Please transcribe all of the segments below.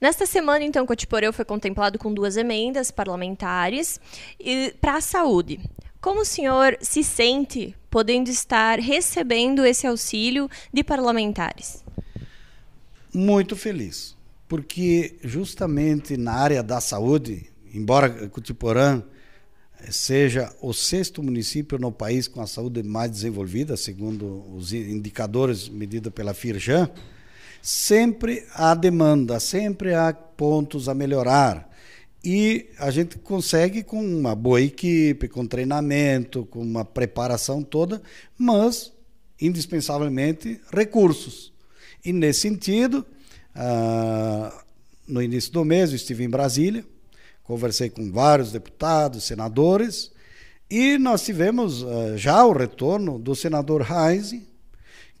Nesta semana, então, Cotiporeu foi contemplado com duas emendas parlamentares para a saúde. Como o senhor se sente podendo estar recebendo esse auxílio de parlamentares? Muito feliz, porque justamente na área da saúde, embora Cotiporã seja o sexto município no país com a saúde mais desenvolvida, segundo os indicadores medidos pela FIRJAN, sempre há demanda, sempre há pontos a melhorar. E a gente consegue com uma boa equipe, com treinamento, com uma preparação toda, mas indispensavelmente recursos. E nesse sentido, ah, no início do mês eu estive em Brasília, conversei com vários deputados, senadores, e nós tivemos ah, já o retorno do senador Reis,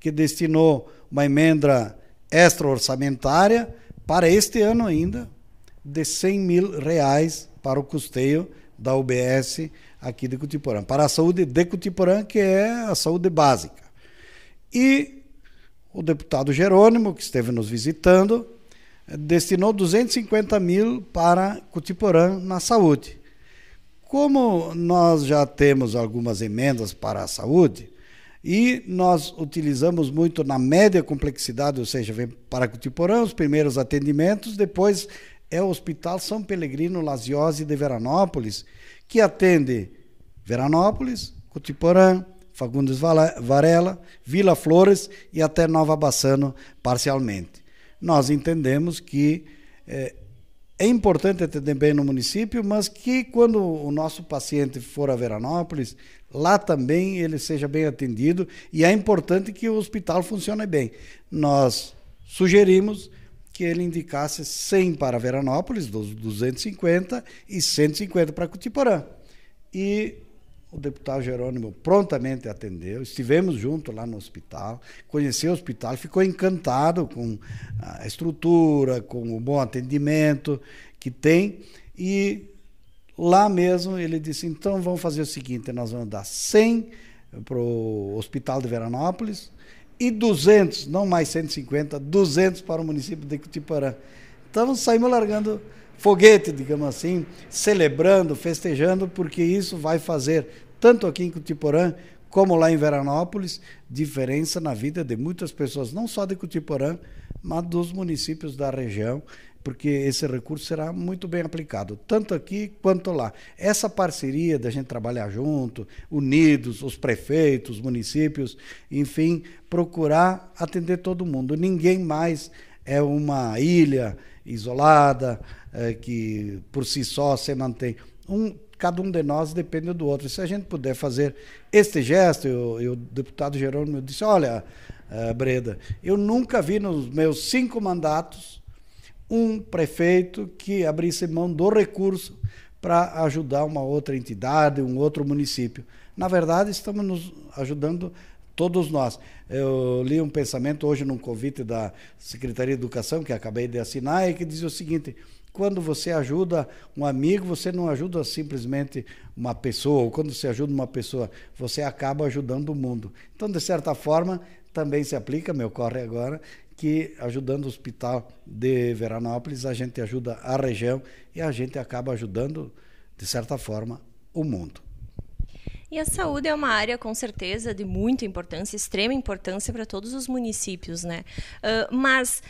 que destinou uma emenda extra-orçamentária para este ano ainda, de 100 mil reais para o custeio da UBS aqui de Cutiporã, para a saúde de Cutiporã, que é a saúde básica. E o deputado Jerônimo, que esteve nos visitando, destinou 250 mil para Cutiporã na saúde. Como nós já temos algumas emendas para a saúde, e nós utilizamos muito na média complexidade, ou seja, vem para Cutiporã, os primeiros atendimentos, depois é o Hospital São Pelegrino Laziose de Veranópolis, que atende Veranópolis, Cutiporã, Fagundes Varela, Vila Flores e até Nova Bassano parcialmente. Nós entendemos que é, é importante atender bem no município, mas que quando o nosso paciente for a Veranópolis, lá também ele seja bem atendido e é importante que o hospital funcione bem. Nós sugerimos que ele indicasse 100 para Veranópolis, dos 250 e 150 para Cutiporã. E o deputado Jerônimo prontamente atendeu, estivemos junto lá no hospital, conheceu o hospital, ficou encantado com a estrutura, com o bom atendimento que tem e Lá mesmo ele disse: então vamos fazer o seguinte, nós vamos dar 100 para o Hospital de Veranópolis e 200, não mais 150, 200 para o município de Cutiparã. Então saímos largando foguete, digamos assim, celebrando, festejando, porque isso vai fazer, tanto aqui em Cutiporã como lá em Veranópolis, diferença na vida de muitas pessoas, não só de Cutiporã, mas dos municípios da região porque esse recurso será muito bem aplicado, tanto aqui quanto lá. Essa parceria da gente trabalhar junto, unidos, os prefeitos, os municípios, enfim, procurar atender todo mundo. Ninguém mais é uma ilha isolada é, que por si só se mantém. Um, cada um de nós depende do outro. Se a gente puder fazer este gesto, eu, o deputado Jerônimo disse: Olha, eh, Breda, eu nunca vi nos meus cinco mandatos um prefeito que abrisse mão do recurso para ajudar uma outra entidade, um outro município. Na verdade, estamos nos ajudando todos nós. Eu li um pensamento hoje num convite da Secretaria de Educação, que acabei de assinar, e que dizia o seguinte: quando você ajuda um amigo, você não ajuda simplesmente uma pessoa, ou quando você ajuda uma pessoa, você acaba ajudando o mundo. Então, de certa forma, também se aplica, me ocorre agora, que ajudando o Hospital de Veranópolis, a gente ajuda a região e a gente acaba ajudando, de certa forma, o mundo. E a saúde é uma área, com certeza, de muita importância, extrema importância para todos os municípios, né? Uh, mas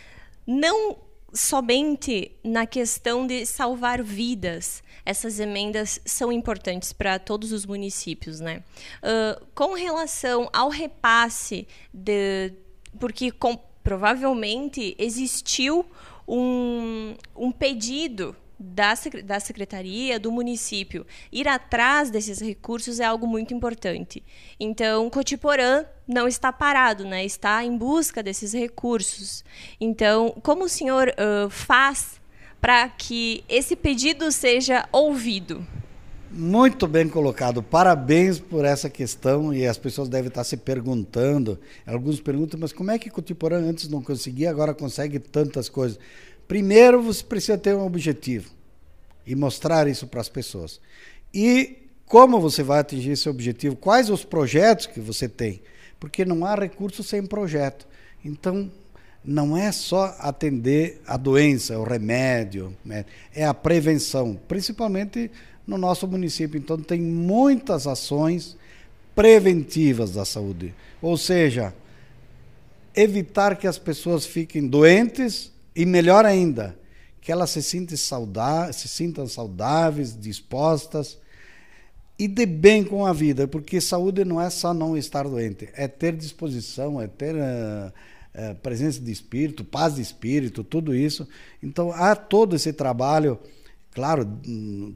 não somente na questão de salvar vidas. Essas emendas são importantes para todos os municípios, né? Uh, com relação ao repasse de porque com, provavelmente existiu um, um pedido da, da secretaria, do município. Ir atrás desses recursos é algo muito importante. Então, Cotiporã não está parado, né? está em busca desses recursos. Então, como o senhor uh, faz para que esse pedido seja ouvido? Muito bem colocado. Parabéns por essa questão e as pessoas devem estar se perguntando. Alguns perguntam, mas como é que Cotiporã antes não conseguia, agora consegue tantas coisas? Primeiro, você precisa ter um objetivo e mostrar isso para as pessoas. E como você vai atingir esse objetivo? Quais os projetos que você tem? Porque não há recurso sem projeto. Então, não é só atender a doença, o remédio, né? é a prevenção, principalmente no nosso município. Então, tem muitas ações preventivas da saúde. Ou seja, evitar que as pessoas fiquem doentes e, melhor ainda, que elas se sintam, saudáveis, se sintam saudáveis, dispostas e de bem com a vida, porque saúde não é só não estar doente, é ter disposição, é ter uh, presença de espírito, paz de espírito, tudo isso. Então há todo esse trabalho claro,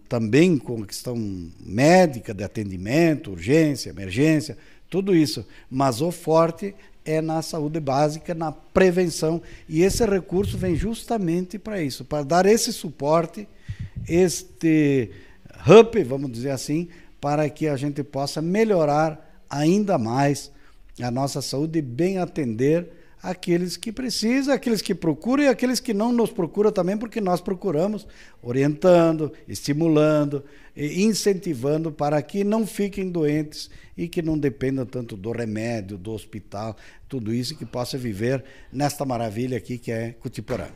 também com a questão médica, de atendimento, urgência, emergência, tudo isso. Mas o forte é na saúde básica, na prevenção. E esse recurso vem justamente para isso, para dar esse suporte, este hub, vamos dizer assim, para que a gente possa melhorar ainda mais a nossa saúde e bem atender aqueles que precisam, aqueles que procuram e aqueles que não nos procuram também, porque nós procuramos orientando, estimulando, e incentivando para que não fiquem doentes e que não dependam tanto do remédio, do hospital, tudo isso que possa viver nesta maravilha aqui que é Cutiporã.